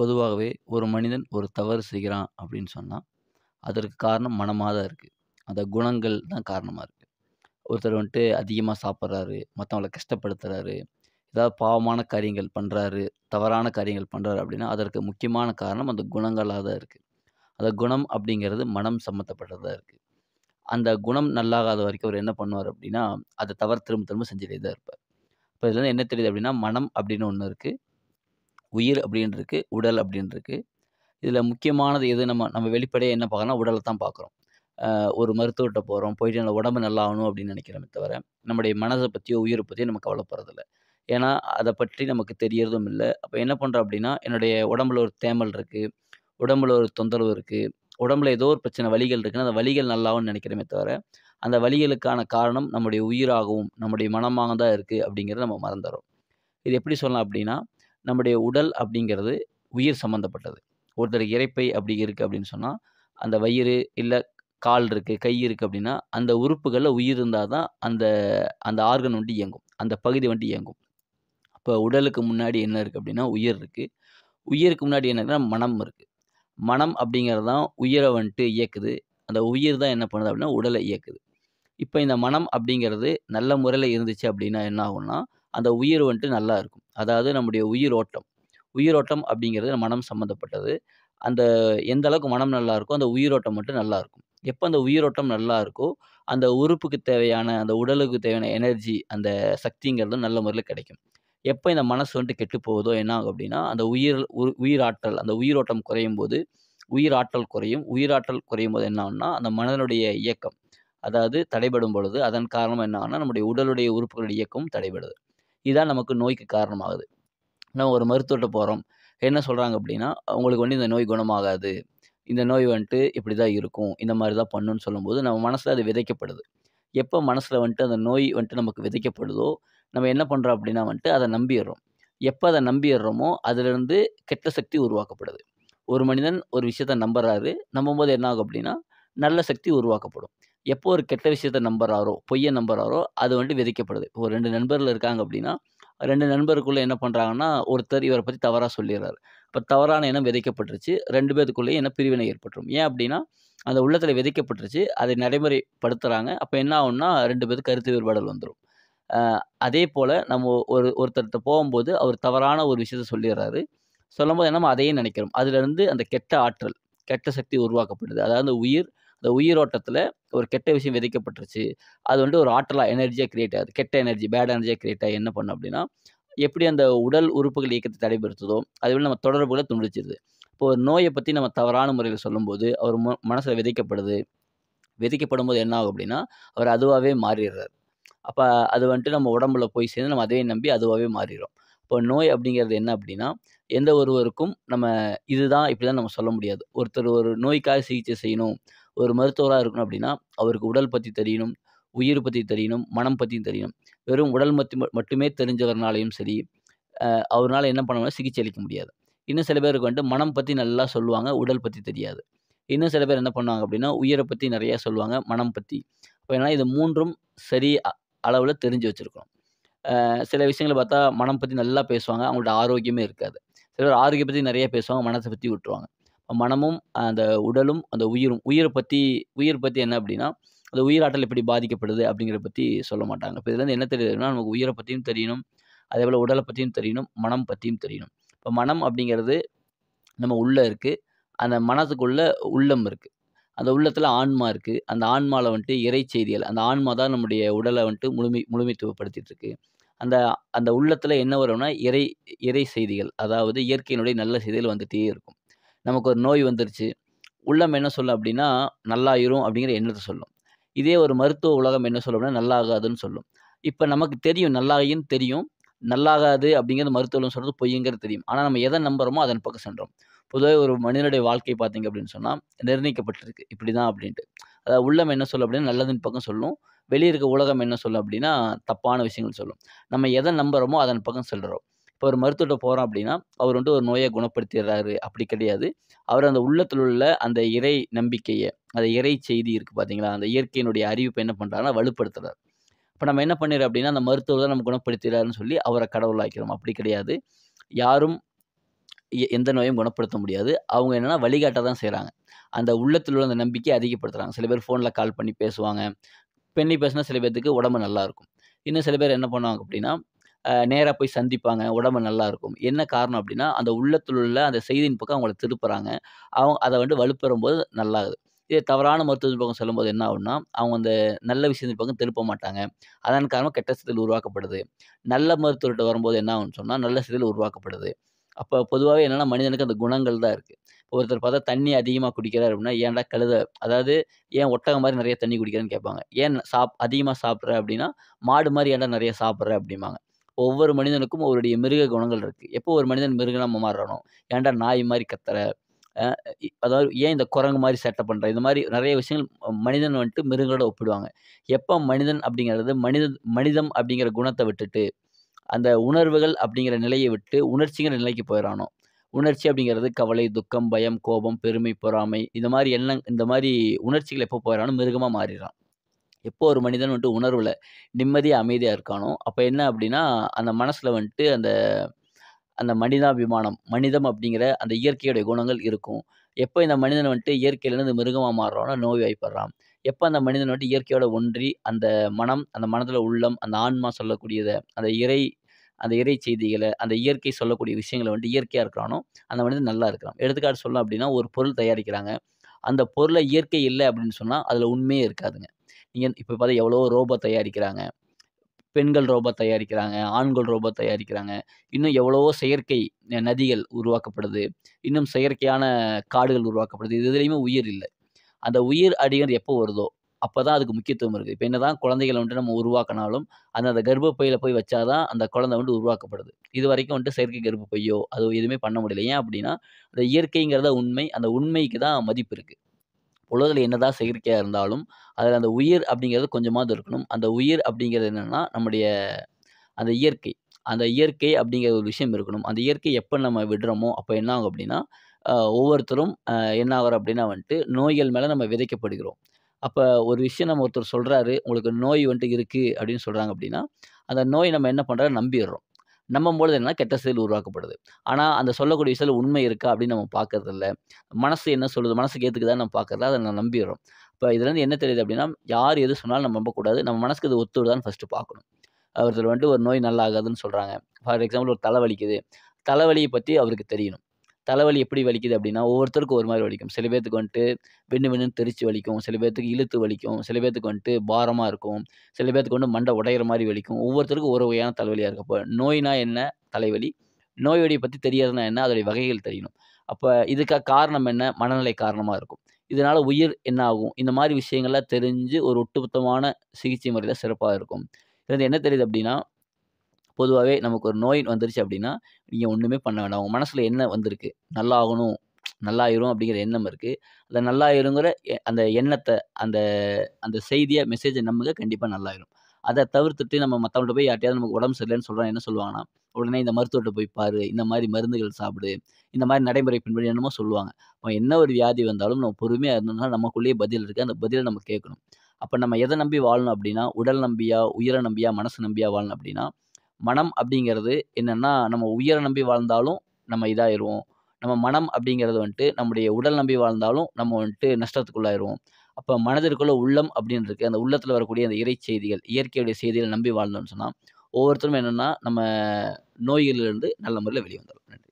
பொதுவாகவே ஒரு மனிதன் ஒரு தவறு செய்கிறான் அப்படின்னு சொன்னால் அதற்கு காரணம் மனமாக தான் இருக்குது அந்த குணங்கள் தான் காரணமாக இருக்குது ஒருத்தர் வந்துட்டு அதிகமாக சாப்பிட்றாரு மற்றவங்களை கஷ்டப்படுத்துகிறாரு ஏதாவது பாவமான காரியங்கள் பண்ணுறாரு தவறான காரியங்கள் பண்ணுறாரு அப்படின்னா அதற்கு முக்கியமான காரணம் அந்த குணங்களாக தான் இருக்குது அந்த குணம் அப்படிங்கிறது மனம் சம்மந்தப்பட்டதாக இருக்குது அந்த குணம் நல்லாகாத வரைக்கும் அவர் என்ன பண்ணுவார் அப்படின்னா அதை தவறு திரும்ப திரும்ப செஞ்சுட்டே தான் இருப்பார் இப்போ இதுலேருந்து என்ன தெரியுது அப்படின்னா மனம் அப்படின்னு ஒன்று இருக்குது உயிர் அப்படின்னு இருக்குது உடல் அப்படின்னு இருக்குது இதில் முக்கியமானது எது நம்ம நம்ம வெளிப்படையாக என்ன பார்க்கலாம் உடலை தான் பார்க்குறோம் ஒரு மருத்துவர்கிட்ட போகிறோம் போயிட்டு நல்ல உடம்பு நல்லா ஆகணும் அப்படின்னு நினைக்கிறோமே தவிர நம்முடைய மனதை பற்றியோ உயிரை பற்றியோ நம்ம கவலைப்படுறதில்ல ஏன்னா அதை பற்றி நமக்கு தெரியறதும் இல்லை அப்போ என்ன பண்ணுறோம் அப்படின்னா என்னுடைய உடம்புல ஒரு தேமல் இருக்குது உடம்புல ஒரு தொந்தரவு இருக்குது உடம்புல ஏதோ ஒரு பிரச்சனை வலிகள் இருக்குன்னா அந்த வலிகள் நல்லாவும் நினைக்கிறோமே தவிர அந்த வலிகளுக்கான காரணம் நம்முடைய உயிராகவும் நம்முடைய மனமாக தான் இருக்குது அப்படிங்கிறத நம்ம மறந்துடுறோம் இது எப்படி சொல்லலாம் அப்படின்னா நம்முடைய உடல் அப்படிங்கிறது உயிர் சம்மந்தப்பட்டது ஒருத்தர் இறைப்பை அப்படி இருக்குது அப்படின்னு சொன்னால் அந்த வயிறு இல்லை கால் இருக்குது கை இருக்குது அப்படின்னா அந்த உறுப்புகளில் உயிர் இருந்தால் தான் அந்த அந்த ஆர்கன் வண்டி இயங்கும் அந்த பகுதி வந்துட்டு இயங்கும் இப்போ உடலுக்கு முன்னாடி என்ன இருக்குது அப்படின்னா உயிர் இருக்குது உயிருக்கு முன்னாடி என்ன மனம் இருக்குது மனம் அப்படிங்கிறது தான் உயிரை வந்துட்டு இயக்குது அந்த உயிர் தான் என்ன பண்ணுது அப்படின்னா உடலை இயக்குது இப்போ இந்த மனம் அப்படிங்கிறது நல்ல முறையில் இருந்துச்சு அப்படின்னா என்ன ஆகும்னா அந்த உயிர் வந்துட்டு நல்லா இருக்கும் அதாவது நம்முடைய உயிரோட்டம் உயிரோட்டம் அப்படிங்கிறது மனம் சம்மந்தப்பட்டது அந்த எந்த அளவுக்கு மனம் நல்லா இருக்கோ அந்த உயிரோட்டம் மட்டும் நல்லா இருக்கும் எப்போ அந்த உயிரோட்டம் நல்லா இருக்கோ அந்த உறுப்புக்கு தேவையான அந்த உடலுக்கு தேவையான எனர்ஜி அந்த சக்திங்கிறது நல்ல முறையில் கிடைக்கும் எப்போ இந்த மனசு வந்துட்டு கெட்டு போகுதோ என்ன ஆகும் அப்படின்னா அந்த உயிர் உயிராற்றல் அந்த உயிரோட்டம் குறையும் போது உயிராற்றல் குறையும் உயிராற்றல் குறையும் போது என்ன ஆகும்னா அந்த மனதனுடைய இயக்கம் அதாவது தடைபடும் பொழுது அதன் காரணம் என்ன ஆகும்னா நம்முடைய உடலுடைய உறுப்புகளுடைய இயக்கமும் தடைபடுது இதான் நமக்கு நோய்க்கு காரணமாகுது நம்ம ஒரு மருத்துவர்கிட்ட போகிறோம் என்ன சொல்கிறாங்க அப்படின்னா உங்களுக்கு வந்து இந்த நோய் குணமாகாது இந்த நோய் வந்துட்டு இப்படி தான் இருக்கும் இந்த மாதிரி தான் பண்ணுன்னு சொல்லும்போது நம்ம மனசில் அது விதைக்கப்படுது எப்போ மனசில் வந்துட்டு அந்த நோய் வந்துட்டு நமக்கு விதைக்கப்படுதோ நம்ம என்ன பண்ணுறோம் அப்படின்னா வந்துட்டு அதை நம்பிடுறோம் எப்போ அதை நம்பிடுறோமோ அதிலிருந்து கெட்ட சக்தி உருவாக்கப்படுது ஒரு மனிதன் ஒரு விஷயத்த நம்புறாரு நம்பும்போது என்ன ஆகும் அப்படின்னா நல்ல சக்தி உருவாக்கப்படும் எப்போ ஒரு கெட்ட விஷயத்த நம்புறாரோ பொய்யை நம்புறாரோ அது வந்துட்டு விதைக்கப்படுது ஒரு ரெண்டு நண்பர்கள் இருக்காங்க அப்படின்னா ரெண்டு நண்பருக்குள்ளே என்ன பண்ணுறாங்கன்னா ஒருத்தர் இவரை பற்றி தவறாக சொல்லிடுறாரு இப்போ தவறான எண்ணம் விதைக்கப்பட்டுருச்சு ரெண்டு பேத்துக்குள்ளேயே என்ன பிரிவினை ஏற்பட்டுரும் ஏன் அப்படின்னா அந்த உள்ளத்தில் விதைக்கப்பட்டுருச்சு அதை நடைமுறைப்படுத்துகிறாங்க அப்போ என்ன ஆகும்னா ரெண்டு பேருக்கு கருத்து வேறுபாடல் வந்துடும் அதே போல் நம்ம ஒரு ஒருத்தர்கிட்ட போகும்போது அவர் தவறான ஒரு விஷயத்த சொல்லிடுறாரு சொல்லும்போது நம்ம அதையே நினைக்கிறோம் அதுலேருந்து அந்த கெட்ட ஆற்றல் கெட்ட சக்தி உருவாக்கப்படுது அதாவது உயிர் இந்த உயிரோட்டத்தில் ஒரு கெட்ட விஷயம் விதைக்கப்பட்டுருச்சு அது வந்து ஒரு ஆற்றலாக எனர்ஜியாக கிரியேட் ஆகுது கெட்ட எனர்ஜி பேட் எனர்ஜியாக கிரியேட் ஆகி என்ன பண்ணும் அப்படின்னா எப்படி அந்த உடல் உறுப்புகள் இயக்கத்தை அதே போல் நம்ம தொடர்புகளை துண்டிச்சிருது இப்போ ஒரு நோயை பற்றி நம்ம தவறான முறையில் சொல்லும்போது அவர் ம மனசில் விதைக்கப்படுது விதைக்கப்படும் போது என்ன ஆகும் அப்படின்னா அவர் அதுவாகவே மாறிடுறார் அப்போ அது வந்துட்டு நம்ம உடம்புல போய் சேர்ந்து நம்ம அதையே நம்பி அதுவாகவே மாறிடும் இப்போ நோய் அப்படிங்கிறது என்ன அப்படின்னா எந்த ஒருவருக்கும் நம்ம இதுதான் இப்படி தான் நம்ம சொல்ல முடியாது ஒருத்தர் ஒரு நோய்க்காக சிகிச்சை செய்யணும் ஒரு மருத்துவராக இருக்கணும் அப்படின்னா அவருக்கு உடல் பற்றி தெரியணும் உயிர் பற்றி தெரியணும் மனம் பற்றி தெரியணும் வெறும் உடல் மத்தி மட்டுமே தெரிஞ்சவர்னாலையும் சரி அவரால் என்ன பண்ணணும்னா சிகிச்சை அளிக்க முடியாது இன்னும் சில பேருக்கு வந்துட்டு மனம் பற்றி நல்லா சொல்லுவாங்க உடல் பற்றி தெரியாது இன்னும் சில பேர் என்ன பண்ணுவாங்க அப்படின்னா உயிரை பற்றி நிறையா சொல்லுவாங்க மனம் பற்றி இப்போ இது மூன்றும் சரி அளவில் தெரிஞ்சு வச்சுருக்கணும் சில விஷயங்களை பார்த்தா மனம் பற்றி நல்லா பேசுவாங்க அவங்கள்ட்ட ஆரோக்கியமே இருக்காது சில பேர் ஆரோக்கியம் பற்றி நிறைய பேசுவாங்க மனத்தை பற்றி விட்டுருவாங்க மனமும் அந்த உடலும் அந்த உயிரும் உயிரை பற்றி உயிர் பற்றி என்ன அப்படின்னா அந்த உயிராற்றல் எப்படி பாதிக்கப்படுது அப்படிங்கிறத பற்றி சொல்ல மாட்டாங்க இப்போ இதுலேருந்து என்ன தெரியுதுன்னா நமக்கு உயிரை பற்றியும் தெரியணும் அதே போல் உடலை பற்றியும் தெரியணும் மனம் பற்றியும் தெரியணும் இப்போ மனம் அப்படிங்கிறது நம்ம உள்ளே இருக்குது அந்த மனத்துக்குள்ளே உள்ளம் இருக்குது அந்த உள்ளத்தில் ஆன்மா இருக்குது அந்த ஆன்மாவில் வந்துட்டு இறை செய்திகள் அந்த ஆன்மா தான் நம்முடைய உடலை வந்துட்டு முழுமை முழுமைத்துவப்படுத்திகிட்டு இருக்குது அந்த அந்த உள்ளத்தில் என்ன வரும்னா இறை இறை செய்திகள் அதாவது இயற்கையினுடைய நல்ல செய்திகள் வந்துகிட்டே இருக்கும் நமக்கு ஒரு நோய் வந்துருச்சு உள்ளம் என்ன சொல்லும் அப்படின்னா நல்லாயிரும் அப்படிங்கிற எண்ணத்தை சொல்லும் இதே ஒரு மருத்துவ உலகம் என்ன சொல்லும் அப்படின்னா நல்லாகாதுன்னு சொல்லும் இப்போ நமக்கு தெரியும் நல்லாயின்னு தெரியும் நல்லாகாது அப்படிங்கிறது மருத்துவம் சொல்கிறது பொய்யுங்கிறது தெரியும் ஆனால் நம்ம எதை நம்புகிறோமோ அதன் பக்கம் சென்றோம் பொதுவாக ஒரு மனிதனுடைய வாழ்க்கை பார்த்தீங்க அப்படின்னு சொன்னால் நிர்ணயிக்கப்பட்டிருக்கு இப்படி தான் அப்படின்ட்டு அதாவது உள்ளம் என்ன சொல்லும் அப்படின்னா நல்லதின் பக்கம் சொல்லும் வெளியே இருக்க உலகம் என்ன சொல்லும் அப்படின்னா தப்பான விஷயங்கள் சொல்லும் நம்ம எதை நம்புகிறோமோ அதன் பக்கம் சொல்கிறோம் இப்போ ஒரு மருத்துவர்கிட்ட போகிறோம் அப்படின்னா அவர் வந்துட்டு ஒரு நோயை குணப்படுத்திடுறாரு அப்படி கிடையாது அவர் அந்த உள்ளத்தில் உள்ள அந்த இறை நம்பிக்கையை அந்த இறை செய்தி இருக்குது பார்த்தீங்களா அந்த இயற்கையினுடைய அறிவிப்பை என்ன பண்ணுறாருன்னா வலுப்படுத்துகிறார் இப்போ நம்ம என்ன பண்ணிடுறோம் அப்படின்னா அந்த மருத்துவர் தான் நம்ம குணப்படுத்திடுறாருன்னு சொல்லி அவரை கடவுளாக்கிறோம் அப்படி கிடையாது யாரும் எந்த நோயும் குணப்படுத்த முடியாது அவங்க என்னென்னா வழிகாட்ட தான் செய்கிறாங்க அந்த உள்ளத்தில் உள்ள அந்த நம்பிக்கையை அதிகப்படுத்துகிறாங்க சில பேர் ஃபோனில் கால் பண்ணி பேசுவாங்க பெண்ணி பேசினா சில பேர்த்துக்கு உடம்பு நல்லாயிருக்கும் இன்னும் சில பேர் என்ன பண்ணுவாங்க அப்படின்னா நேராக போய் சந்திப்பாங்க உடம்பு நல்லாயிருக்கும் என்ன காரணம் அப்படின்னா அந்த உள்ளத்தில் உள்ள அந்த செய்தியின் பக்கம் அவங்கள திருப்புறாங்க அவங்க அதை வந்து வலுப்பெறும் போது நல்லாகுது இதே தவறான மருத்துவத்தின் பக்கம் சொல்லும்போது என்ன ஆகும்னா அவங்க அந்த நல்ல விஷயத்தின் பக்கம் திருப்ப மாட்டாங்க அதன் காரணமாக கெட்ட சிதில் உருவாக்கப்படுது நல்ல மருத்துவர்கிட்ட வரும்போது என்ன ஆகும்னு சொன்னால் நல்ல சிதில் உருவாக்கப்படுது அப்போ பொதுவாகவே என்னென்னா மனிதனுக்கு அந்த குணங்கள் தான் இருக்குது ஒருத்தர் பார்த்தா தண்ணி அதிகமாக குடிக்கிறார் அப்படின்னா ஏன்டா கழுத அதாவது ஏன் ஒட்டகம் மாதிரி நிறைய தண்ணி குடிக்கிறேன்னு கேட்பாங்க ஏன் சாப் அதிகமாக சாப்பிட்ற அப்படின்னா மாடு மாதிரி ஏன்டா நிறைய சாப்பிட்ற அப்படிம்பாங்க ஒவ்வொரு மனிதனுக்கும் அவருடைய மிருக குணங்கள் இருக்குது எப்போ ஒரு மனிதன் மிருகமாக மாறுறானோ ஏன்டா நாய் மாதிரி கத்துற அதாவது ஏன் இந்த குரங்கு மாதிரி சேட்டை பண்ணுற இந்த மாதிரி நிறைய விஷயங்கள் மனிதன் வந்துட்டு மிருகங்களோட ஒப்பிடுவாங்க எப்போ மனிதன் அப்படிங்கிறது மனித மனிதம் அப்படிங்கிற குணத்தை விட்டுட்டு அந்த உணர்வுகள் அப்படிங்கிற நிலையை விட்டு உணர்ச்சிங்கிற நிலைக்கு போயிடறானோ உணர்ச்சி அப்படிங்கிறது கவலை துக்கம் பயம் கோபம் பெருமை பொறாமை இந்த மாதிரி எண்ணம் இந்த மாதிரி உணர்ச்சிகள் எப்போ போயிடறானோ மிருகமாக மாறிடுறான் எப்போ ஒரு மனிதன் வந்துட்டு உணர்வில் நிம்மதியாக அமைதியாக இருக்கானோ அப்போ என்ன அப்படின்னா அந்த மனசில் வந்துட்டு அந்த அந்த மனிதாபிமானம் மனிதம் அப்படிங்கிற அந்த இயற்கையுடைய குணங்கள் இருக்கும் எப்போ இந்த மனிதன் வந்துட்டு இயற்கையிலேருந்து மிருகமாக மாறுறானோ நோய் வாய்ப்படுறான் எப்போ அந்த மனிதன் வந்துட்டு இயற்கையோட ஒன்றி அந்த மனம் அந்த மனதில் உள்ளம் அந்த ஆன்மா சொல்லக்கூடியதை அந்த இறை அந்த இறை செய்திகளை அந்த இயற்கை சொல்லக்கூடிய விஷயங்களை வந்துட்டு இயற்கையாக இருக்கிறானோ அந்த மனிதன் நல்லா இருக்கிறான் எடுத்துக்காட்டு சொல்லலாம் அப்படின்னா ஒரு பொருள் தயாரிக்கிறாங்க அந்த பொருளை இயற்கை இல்லை அப்படின்னு சொன்னால் அதில் உண்மையே இருக்காதுங்க நீங்கள் இப்போ பார்த்தா எவ்வளோ ரோபோ தயாரிக்கிறாங்க பெண்கள் ரோபோ தயாரிக்கிறாங்க ஆண்கள் ரோபோ தயாரிக்கிறாங்க இன்னும் எவ்வளவோ செயற்கை நதிகள் உருவாக்கப்படுது இன்னும் செயற்கையான காடுகள் உருவாக்கப்படுது இது இதுலேயுமே உயிர் இல்லை அந்த உயிர் அடிகள் எப்போ வருதோ அப்போ தான் அதுக்கு முக்கியத்துவம் இருக்குது இப்போ என்ன தான் குழந்தைகளை வந்துட்டு நம்ம உருவாக்கினாலும் அந்த அந்த கர்ப்பப்பையில் போய் வச்சாதான் அந்த குழந்தை வந்துட்டு உருவாக்கப்படுது இது வரைக்கும் வந்துட்டு செயற்கை கர்ப்பப்பையோ அது எதுவுமே பண்ண முடியல ஏன் அப்படின்னா அந்த இயற்கைங்கிறத உண்மை அந்த உண்மைக்கு தான் மதிப்பு இருக்குது உலகத்தில் என்னதான் செயற்கையாக இருந்தாலும் அதில் அந்த உயிர் அப்படிங்கிறது கொஞ்சமாவது இருக்கணும் அந்த உயிர் அப்படிங்கிறது என்னென்னா நம்முடைய அந்த இயற்கை அந்த இயற்கை அப்படிங்கிற ஒரு விஷயம் இருக்கணும் அந்த இயற்கை எப்போ நம்ம விடுறோமோ அப்போ என்ன ஆகும் அப்படின்னா ஒவ்வொருத்தரும் என்ன ஆகிறோம் அப்படின்னா வந்துட்டு நோய்கள் மேலே நம்ம விதைக்கப்படுகிறோம் அப்போ ஒரு விஷயம் நம்ம ஒருத்தர் சொல்கிறாரு உங்களுக்கு நோய் வந்துட்டு இருக்குது அப்படின்னு சொல்கிறாங்க அப்படின்னா அந்த நோய் நம்ம என்ன பண்ணுறோம் நம்பிடுறோம் நம்ம பொழுது என்ன கெட்ட செயல் உருவாக்கப்படுது ஆனால் அந்த சொல்லக்கூடிய விஷயத்தில் உண்மை இருக்கா அப்படின்னு நம்ம பார்க்கறதில்ல மனசு என்ன சொல்லுது மனசுக்கு ஏற்றுக்குதான் நம்ம பார்க்கறது அதை நம்ம நம்பிடுறோம் இப்போ இதுலேருந்து என்ன தெரியுது அப்படின்னா யார் எது சொன்னாலும் நம்ம நம்பக்கூடாது நம்ம மனசுக்கு இது தான் ஃபஸ்ட்டு பார்க்கணும் ஒருத்தர் வந்துட்டு ஒரு நோய் நல்லா ஆகாதுன்னு சொல்கிறாங்க ஃபார் எக்ஸாம்பிள் ஒரு தலைவலிக்குது தலைவலியை பற்றி அவருக்கு தெரியணும் தலைவலி எப்படி வலிக்குது அப்படின்னா ஒவ்வொருத்தருக்கும் ஒரு மாதிரி வலிக்கும் சில பேர்த்துக்கு வந்துட்டு வெண்ணு வெண்ணுன்னு தெரிச்சு வலிக்கும் சில பேர்த்துக்கு இழுத்து வலிக்கும் சில பேர்த்துக்கு வந்துட்டு பாரமாக இருக்கும் சில பேர்த்துக்கு வந்து மண்டை உடையிற மாதிரி வலிக்கும் ஒவ்வொருத்தருக்கும் ஒரு வகையான தலைவலியாக இருக்கும் அப்போ நோய்னா என்ன தலைவலி நோயோடைய பற்றி தெரியாதுன்னா என்ன அதோடைய வகைகள் தெரியணும் அப்போ இதுக்காக காரணம் என்ன மனநிலை காரணமாக இருக்கும் இதனால் உயிர் என்ன ஆகும் இந்த மாதிரி விஷயங்கள்லாம் தெரிஞ்சு ஒரு ஒட்டுமொத்தமான சிகிச்சை முறையில் சிறப்பாக இருக்கும் இது என்ன தெரியுது அப்படின்னா பொதுவாகவே நமக்கு ஒரு நோய் வந்துருச்சு அப்படின்னா நீங்கள் ஒன்றுமே பண்ண வேண்டாம் உங்கள் மனசில் என்ன வந்திருக்கு நல்லா ஆகணும் நல்லாயிரும் அப்படிங்கிற எண்ணம் இருக்குது அந்த நல்லாயிருங்கிற அந்த எண்ணத்தை அந்த அந்த செய்தியை மெசேஜை நமக்கு கண்டிப்பாக நல்லாயிரும் அதை தவிர்த்துட்டு நம்ம மற்றவங்கள்ட்ட போய் யார்ட்டையாவது நமக்கு உடம்பு சரியில்லைன்னு சொல்கிறோம் என்ன சொல்லுவாங்கன்னா உடனே இந்த மருத்துவர்கிட்ட போய் பாரு இந்த மாதிரி மருந்துகள் சாப்பிடு இந்த மாதிரி நடைமுறை பின்பற்றி என்னமோ சொல்லுவாங்க இப்போ என்ன ஒரு வியாதி வந்தாலும் நம்ம பொறுமையாக இருந்தோம்னா நமக்குள்ளேயே பதில் இருக்குது அந்த பதிலை நம்ம கேட்கணும் அப்போ நம்ம எதை நம்பி வாழணும் அப்படின்னா உடல் நம்பியா உயிரை நம்பியா மனசு நம்பியா வாழணும் அப்படின்னா மனம் அப்படிங்கிறது என்னென்னா நம்ம உயிரை நம்பி வாழ்ந்தாலும் நம்ம இதாகிடுவோம் நம்ம மனம் அப்படிங்கிறது வந்துட்டு நம்முடைய உடல் நம்பி வாழ்ந்தாலும் நம்ம வந்துட்டு நஷ்டத்துக்குள்ளாயிடுவோம் அப்போ மனதிற்குள்ள உள்ளம் அப்படின்னு இருக்குது அந்த உள்ளத்தில் வரக்கூடிய அந்த இறை செய்திகள் இயற்கையுடைய செய்திகளை நம்பி வாழ்ந்தோம்னு சொன்னால் ஒவ்வொருத்தரும் என்னென்னா நம்ம நோய்களிலிருந்து நல்ல முறையில் வெளியே வந்துடும் நன்றி